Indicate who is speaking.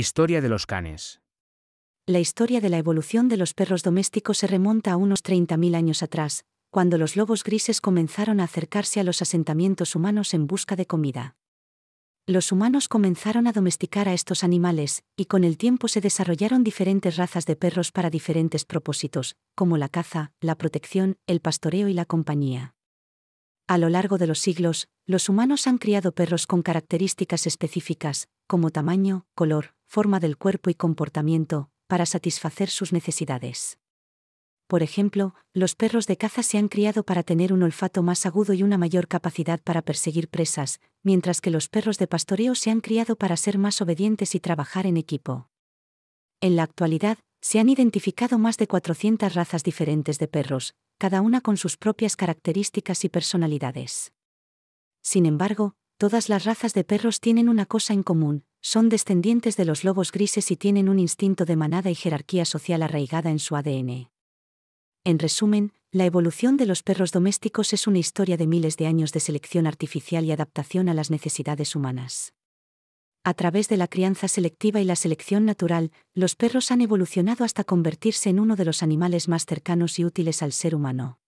Speaker 1: Historia de los canes. La historia de la evolución de los perros domésticos se remonta a unos 30.000 años atrás, cuando los lobos grises comenzaron a acercarse a los asentamientos humanos en busca de comida. Los humanos comenzaron a domesticar a estos animales, y con el tiempo se desarrollaron diferentes razas de perros para diferentes propósitos, como la caza, la protección, el pastoreo y la compañía. A lo largo de los siglos, los humanos han criado perros con características específicas, como tamaño, color, forma del cuerpo y comportamiento, para satisfacer sus necesidades. Por ejemplo, los perros de caza se han criado para tener un olfato más agudo y una mayor capacidad para perseguir presas, mientras que los perros de pastoreo se han criado para ser más obedientes y trabajar en equipo. En la actualidad, se han identificado más de 400 razas diferentes de perros, cada una con sus propias características y personalidades. Sin embargo, todas las razas de perros tienen una cosa en común, son descendientes de los lobos grises y tienen un instinto de manada y jerarquía social arraigada en su ADN. En resumen, la evolución de los perros domésticos es una historia de miles de años de selección artificial y adaptación a las necesidades humanas. A través de la crianza selectiva y la selección natural, los perros han evolucionado hasta convertirse en uno de los animales más cercanos y útiles al ser humano.